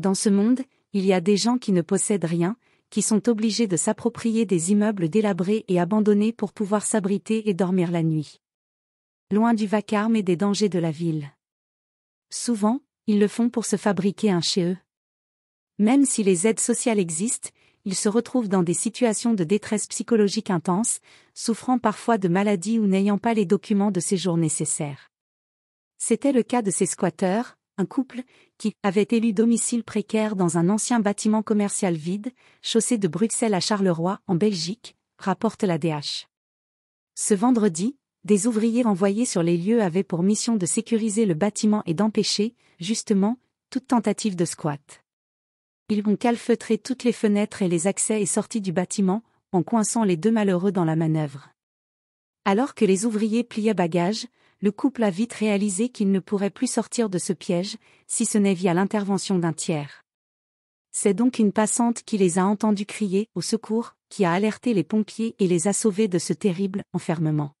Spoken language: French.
Dans ce monde, il y a des gens qui ne possèdent rien, qui sont obligés de s'approprier des immeubles délabrés et abandonnés pour pouvoir s'abriter et dormir la nuit. Loin du vacarme et des dangers de la ville. Souvent, ils le font pour se fabriquer un chez eux. Même si les aides sociales existent, ils se retrouvent dans des situations de détresse psychologique intense, souffrant parfois de maladies ou n'ayant pas les documents de séjour nécessaires. C'était le cas de ces squatteurs, un couple qui avait élu domicile précaire dans un ancien bâtiment commercial vide, chaussé de Bruxelles à Charleroi, en Belgique, rapporte la DH. Ce vendredi, des ouvriers envoyés sur les lieux avaient pour mission de sécuriser le bâtiment et d'empêcher, justement, toute tentative de squat. Ils ont calfeutré toutes les fenêtres et les accès et sorties du bâtiment, en coinçant les deux malheureux dans la manœuvre. Alors que les ouvriers pliaient bagages, le couple a vite réalisé qu'il ne pourrait plus sortir de ce piège, si ce n'est via l'intervention d'un tiers. C'est donc une passante qui les a entendus crier au secours, qui a alerté les pompiers et les a sauvés de ce terrible enfermement.